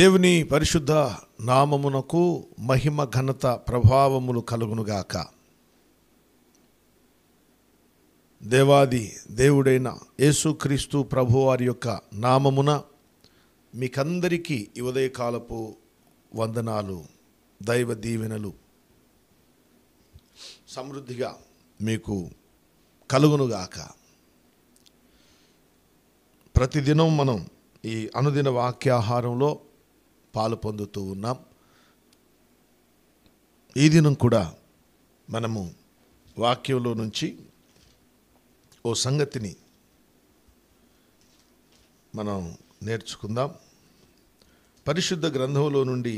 దేవుని పరిశుద్ధ నామమునకు మహిమ ఘనత ప్రభావములు కలుగునుగాక దేవాది దేవుడైన యేసుక్రీస్తు ప్రభువారి యొక్క నామమున మీకందరికీ ఈ ఉదయకాలపు వందనాలు దైవ దీవెనలు సమృద్ధిగా మీకు కలుగునుగాక ప్రతిదినం మనం ఈ అనుదిన వాక్యాహారంలో పాలు పొందుతూ ఉన్నాం ఈ దినం కూడా మనము వాక్యంలో నుంచి ఓ సంగతిని మనం నేర్చుకుందాం పరిశుద్ధ గ్రంథంలో నుండి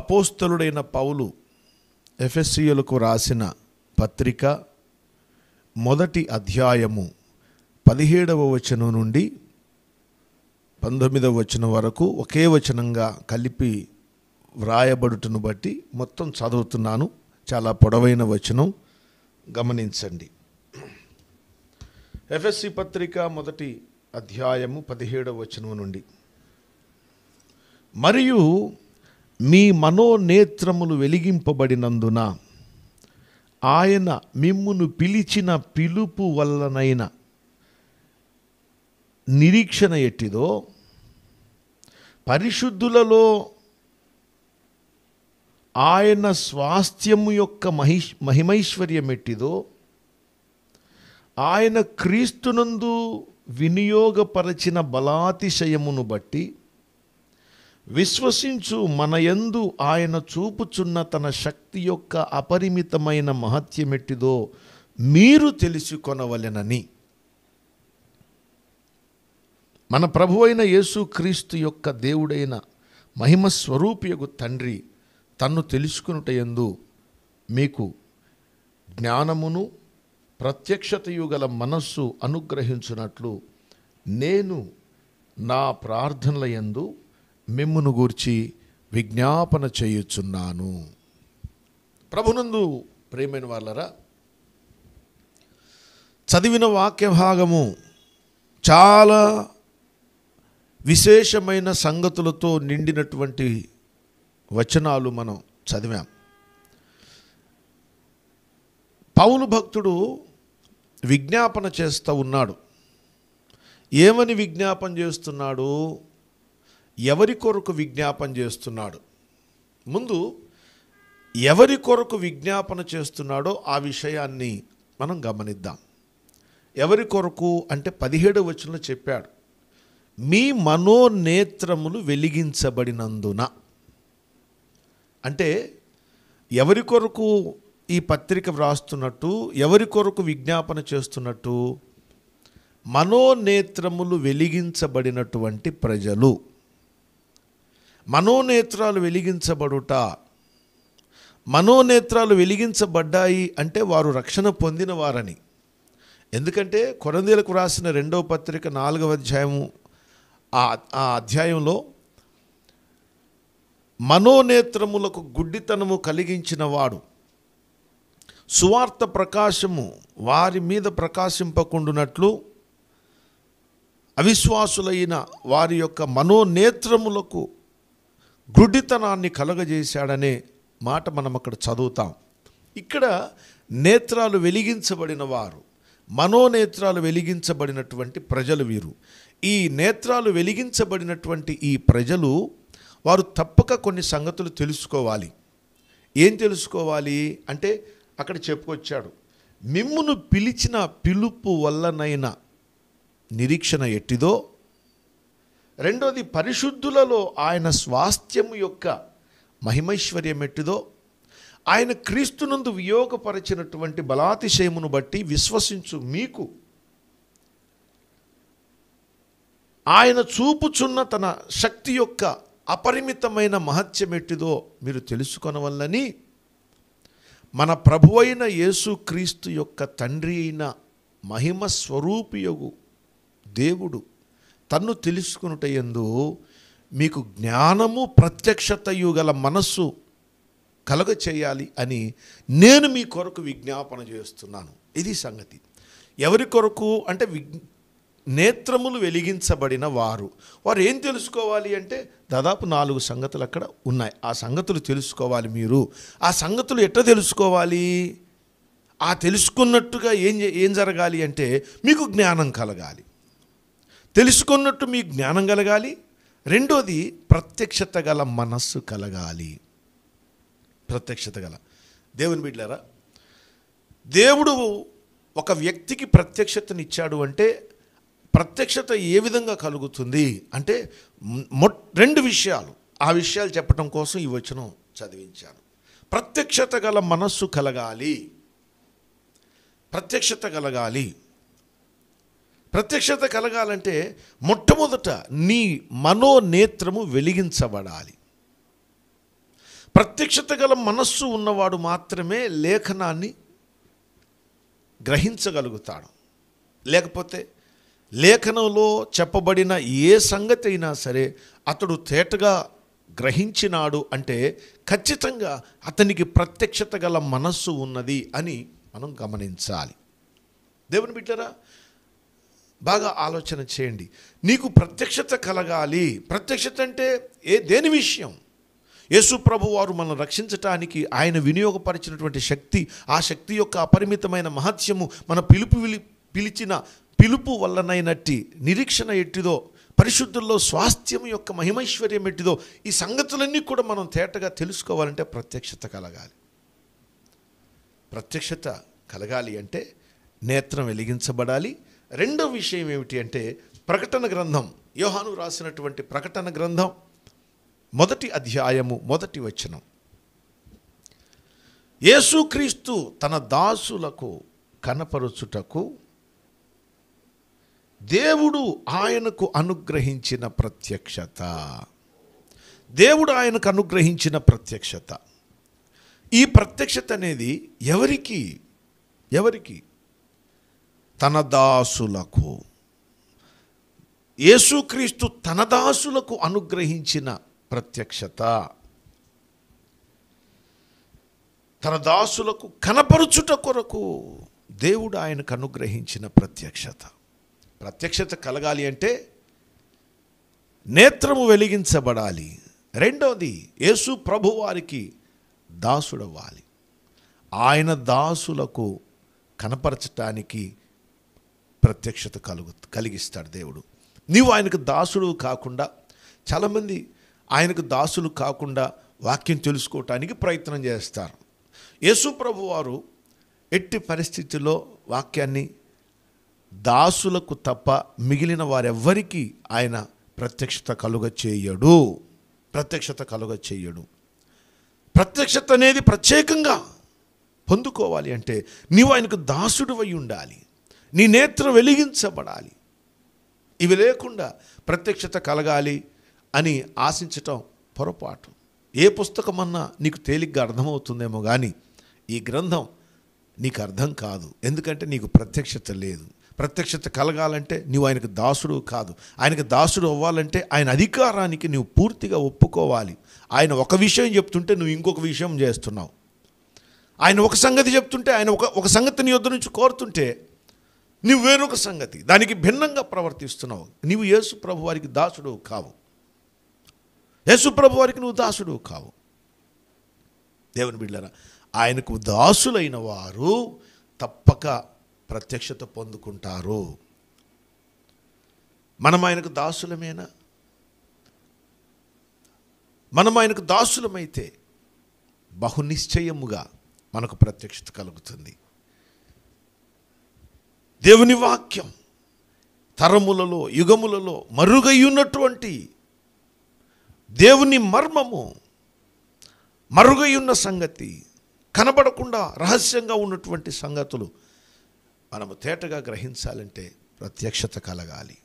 అపోస్తలుడైన పౌలు ఎఫ్ఎస్సియులకు రాసిన పత్రిక మొదటి అధ్యాయము పదిహేడవ వచనం నుండి పంతొమ్మిదవ వచనం వరకు ఒకే వచనంగా కలిపి వ్రాయబడుటను బట్టి మొత్తం చదువుతున్నాను చాలా పొడవైన వచనం గమనించండి ఎఫ్ఎస్సి పత్రిక మొదటి అధ్యాయము పదిహేడవ వచనం నుండి మరియు మీ మనోనేత్రములు వెలిగింపబడినందున ఆయన మిమ్మును పిలిచిన పిలుపు వల్లనైన నిరీక్షణ ఎట్టిదో పరిశుద్ధులలో ఆయన స్వాస్థ్యము యొక్క మహిష్ మహిమైశ్వర్యం ఎట్టిదో ఆయన క్రీస్తునందు వినియోగపరచిన బలాతిశయమును బట్టి విశ్వసించు మనయందు ఆయన చూపుచున్న తన శక్తి యొక్క అపరిమితమైన మహత్యమెట్టిదో మీరు తెలుసుకొనవలెనని మన ప్రభు అయిన యేసుక్రీస్తు యొక్క దేవుడైన మహిమ తండ్రి తన్ను తెలుసుకునుటయందు మీకు జ్ఞానమును ప్రత్యక్షతయు గల మనస్సు అనుగ్రహించినట్లు నేను నా ప్రార్థనల యందు మిమ్మును గూర్చి విజ్ఞాపన చేయుచున్నాను ప్రభునందు ప్రేమైన వాళ్ళరా చదివిన వాక్య భాగము చాలా విశేషమైన సంగతులతో నిండినటువంటి వచనాలు మనం చదివాం పౌలు భక్తుడు విజ్ఞాపన చేస్తూ ఉన్నాడు ఏమని విజ్ఞాపన చేస్తున్నాడు ఎవరి కొరకు విజ్ఞాపన చేస్తున్నాడు ముందు ఎవరి కొరకు విజ్ఞాపన చేస్తున్నాడో ఆ విషయాన్ని మనం గమనిద్దాం ఎవరి కొరకు అంటే పదిహేడు వచనంలో చెప్పాడు మీ మనోనేత్రములు వెలిగించబడినందున అంటే ఎవరి కొరకు ఈ పత్రిక వ్రాస్తున్నట్టు ఎవరి కొరకు విజ్ఞాపన చేస్తున్నట్టు మనోనేత్రములు వెలిగించబడినటువంటి ప్రజలు మనోనేత్రాలు వెలిగించబడుట మనోనేత్రాలు వెలిగించబడ్డాయి అంటే వారు రక్షణ పొందిన వారని ఎందుకంటే కొరందీలకు రాసిన రెండవ పత్రిక నాలుగవ అధ్యాయము ఆ అధ్యాయంలో మనోనేత్రములకు గుడ్డితనము కలిగించిన వాడు సువార్త ప్రకాశము వారి మీద ప్రకాశింపకుండునట్లు అవిశ్వాసులైన వారి యొక్క మనోనేత్రములకు గుడ్డితనాన్ని కలగజేశాడనే మాట మనం అక్కడ చదువుతాం ఇక్కడ నేత్రాలు వెలిగించబడిన వారు మనోనేత్రాలు వెలిగించబడినటువంటి ప్రజలు వీరు ఈ నేత్రాలు వెలిగించబడినటువంటి ఈ ప్రజలు వారు తప్పక కొన్ని సంగతులు తెలుసుకోవాలి ఏం తెలుసుకోవాలి అంటే అక్కడ చెప్పుకొచ్చాడు మిమ్మును పిలిచిన పిలుపు వల్లనైనా నిరీక్షణ ఎట్టిదో రెండోది పరిశుద్ధులలో ఆయన స్వాస్థ్యము యొక్క మహిమైశ్వర్యం ఎట్టిదో ఆయన క్రీస్తునందు వియోగపరచినటువంటి బలాతిశయమును బట్టి విశ్వసించు మీకు ఆయన చూపుచున్న తన శక్తి యొక్క అపరిమితమైన మహత్యమెట్టిదో మీరు తెలుసుకొనవల్లని మన ప్రభువైన యేసుక్రీస్తు యొక్క తండ్రి అయిన మహిమ స్వరూపియగు దేవుడు తన్ను తెలుసుకునుటయందు మీకు జ్ఞానము ప్రత్యక్షతయు గల మనస్సు కలగ చేయాలి అని నేను మీ కొరకు విజ్ఞాపన చేస్తున్నాను ఇది సంగతి ఎవరి కొరకు అంటే నేత్రములు వెలిగించబడిన వారు వారు ఏం తెలుసుకోవాలి అంటే దాదాపు నాలుగు సంగతులు అక్కడ ఉన్నాయి ఆ సంగతులు తెలుసుకోవాలి మీరు ఆ సంగతులు ఎట్లా తెలుసుకోవాలి ఆ తెలుసుకున్నట్టుగా ఏం ఏం జరగాలి అంటే మీకు జ్ఞానం కలగాలి తెలుసుకున్నట్టు మీకు జ్ఞానం కలగాలి రెండోది ప్రత్యక్షత గల మనస్సు కలగాలి ప్రత్యక్షత గల దేవుని బిడ్డారా దేవుడు ఒక వ్యక్తికి ప్రత్యక్షతనిచ్చాడు అంటే ప్రత్యక్షత ఏ విధంగా కలుగుతుంది అంటే మొ రెండు విషయాలు ఆ విషయాలు చెప్పడం కోసం ఈ వచనం చదివించాను ప్రత్యక్షత గల మనస్సు కలగాలి ప్రత్యక్షత కలగాలి ప్రత్యక్షత కలగాలంటే మొట్టమొదట నీ మనోనేత్రము వెలిగించబడాలి ప్రత్యక్షత గల మనస్సు ఉన్నవాడు మాత్రమే లేఖనాన్ని గ్రహించగలుగుతాడు లేకపోతే లేఖనంలో చెప్పబడిన ఏ సంగతి అయినా సరే అతడు తేటగా గ్రహించినాడు అంటే ఖచ్చితంగా అతనికి ప్రత్యక్షత గల మనస్సు ఉన్నది అని మనం గమనించాలి దేవుని బిడ్డరా బాగా ఆలోచన చేయండి నీకు ప్రత్యక్షత కలగాలి ప్రత్యక్షత అంటే ఏ దేని విషయం యేసు ప్రభు వారు మనం రక్షించటానికి ఆయన వినియోగపరిచినటువంటి శక్తి ఆ శక్తి యొక్క అపరిమితమైన మహత్యము మన పిలుపు పిలిచిన పిలుపు వల్లనైనట్టి నిరీక్షణ ఎట్టిదో పరిశుద్ధుల్లో స్వాస్థ్యం యొక్క మహిమైశ్వర్యం ఎట్టిదో ఈ సంగతులన్నీ కూడా మనం తేటగా తెలుసుకోవాలంటే ప్రత్యక్షత కలగాలి ప్రత్యక్షత కలగాలి అంటే నేత్రం వెలిగించబడాలి రెండో విషయం ఏమిటి అంటే ప్రకటన గ్రంథం యోహాను రాసినటువంటి ప్రకటన గ్రంథం మొదటి అధ్యాయము మొదటి వచనం యేసుక్రీస్తు తన దాసులకు కనపరుచుటకు దేవుడు ఆయనకు అనుగ్రహించిన ప్రత్యక్షత దేవుడు ఆయనకు అనుగ్రహించిన ప్రత్యక్షత ఈ ప్రత్యక్షత అనేది ఎవరికి ఎవరికి తన దాసులకు యేసుక్రీస్తు తన దాసులకు అనుగ్రహించిన ప్రత్యక్షత తన దాసులకు కనపరుచుట కొరకు దేవుడు ఆయనకు అనుగ్రహించిన ప్రత్యక్షత ప్రత్యక్షత కలగాలి అంటే నేత్రము వెలిగించబడాలి రెండవది యేసు ప్రభువారికి దాసుడవ్వాలి ఆయన దాసులకు కనపరచటానికి ప్రత్యక్షత కలుగు కలిగిస్తాడు దేవుడు నీవు ఆయనకు దాసుడు కాకుండా చాలామంది ఆయనకు దాసులు కాకుండా వాక్యం తెలుసుకోవటానికి ప్రయత్నం చేస్తారు యేసు ప్రభు వారు ఎట్టి పరిస్థితుల్లో వాక్యాన్ని దాసులకు తప్ప మిగిలిన వారెవ్వరికీ ఆయన ప్రత్యక్షత కలుగ చేయడు ప్రత్యక్షత కలుగ చేయడు ప్రత్యక్షత అనేది ప్రత్యేకంగా పొందుకోవాలి అంటే నీవు ఆయనకు అయి ఉండాలి నీ నేత్రం వెలిగించబడాలి ఇవి లేకుండా ప్రత్యక్షత కలగాలి అని ఆశించటం పొరపాటు ఏ పుస్తకమన్నా నీకు తేలిగ్గా అర్థమవుతుందేమో కానీ ఈ గ్రంథం నీకు అర్థం కాదు ఎందుకంటే నీకు ప్రత్యక్షత లేదు ప్రత్యక్షత కలగాలంటే నువ్వు ఆయనకు దాసుడు కాదు ఆయనకు దాసుడు అవ్వాలంటే ఆయన అధికారానికి నువ్వు పూర్తిగా ఒప్పుకోవాలి ఆయన ఒక విషయం చెప్తుంటే నువ్వు ఇంకొక విషయం చేస్తున్నావు ఆయన ఒక సంగతి చెప్తుంటే ఆయన ఒక ఒక సంగతి నీ వద్ద నుంచి కోరుతుంటే నువ్వు వేరొక సంగతి దానికి భిన్నంగా ప్రవర్తిస్తున్నావు నీవు యేసు ప్రభు వారికి దాసుడు కావు యేసు ప్రభు వారికి నువ్వు దాసుడు కావు దేవుని బిడ్డరా ఆయనకు దాసులైన వారు తప్పక ప్రత్యక్షత పొందుకుంటారు మనం ఆయనకు దాసులమేనా మనం ఆయనకు దాసులమైతే బహునిశ్చయముగా మనకు ప్రత్యక్షత కలుగుతుంది దేవుని వాక్యం తరములలో యుగములలో మరుగయ్యున్నటువంటి దేవుని మర్మము మరుగయ్యున్న సంగతి కనబడకుండా రహస్యంగా ఉన్నటువంటి సంగతులు మనము తేటగా గ్రహించాలంటే ప్రత్యక్షత కలగాలి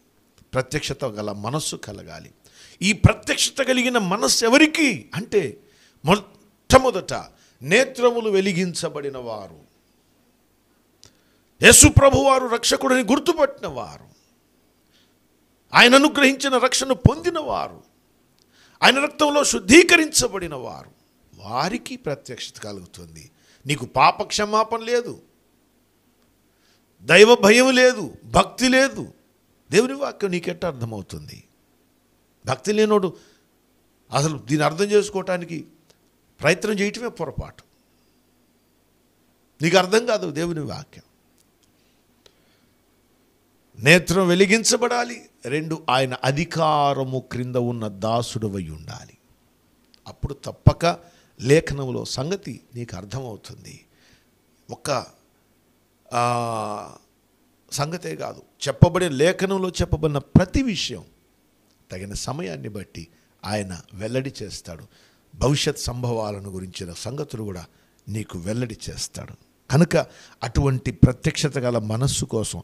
ప్రత్యక్షత గల మనస్సు కలగాలి ఈ ప్రత్యక్షత కలిగిన మనస్సు ఎవరికి అంటే మొట్టమొదట నేత్రములు వెలిగించబడిన వారు యేసు ప్రభువారు రక్షకుడిని గుర్తుపట్టిన వారు ఆయన అనుగ్రహించిన రక్షణ పొందినవారు ఆయన రక్తంలో శుద్ధీకరించబడిన వారు వారికి ప్రత్యక్షత కలుగుతుంది నీకు పాప లేదు దైవ భయం లేదు భక్తి లేదు దేవుని వాక్యం నీకెట్ట అర్థమవుతుంది భక్తి లేనోడు అసలు దీన్ని అర్థం చేసుకోవటానికి ప్రయత్నం చేయటమే పొరపాటు నీకు అర్థం కాదు దేవుని వాక్యం నేత్రం వెలిగించబడాలి రెండు ఆయన అధికారము క్రింద ఉన్న దాసుడవై ఉండాలి అప్పుడు తప్పక లేఖనంలో సంగతి నీకు అర్థమవుతుంది ఒక సంగతే కాదు చెప్పబడిన లేఖనంలో చెప్పబడిన ప్రతి విషయం తగిన సమయాన్ని బట్టి ఆయన వెల్లడి చేస్తాడు భవిష్యత్ సంభవాలను గురించిన సంగతులు కూడా నీకు వెల్లడి చేస్తాడు కనుక అటువంటి ప్రత్యక్షత గల మనస్సు కోసం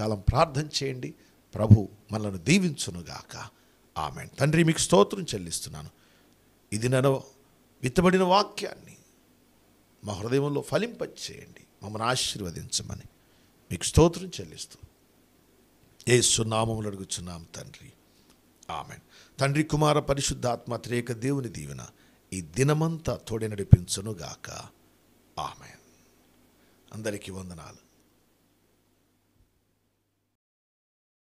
కాలం ప్రార్థన చేయండి ప్రభు మనల్ని దీవించునుగాక ఆమె తండ్రి మీకు స్తోత్రం చెల్లిస్తున్నాను ఇది నన్ను విత్తబడిన వాక్యాన్ని మా హృదయంలో ఫలింపచేయండి మమ్మల్ని ఆశీర్వదించమని మీకు స్తోత్రం చెల్లిస్తూ ఏ సున్నామములు అడుగుచున్నాం తండ్రి ఆమె తండ్రి కుమార పరిశుద్ధాత్మ త్రేక దేవుని దీవెన ఈ దినమంతా తోడే నడిపించునుగాక ఆమె అందరికీ వందనాలు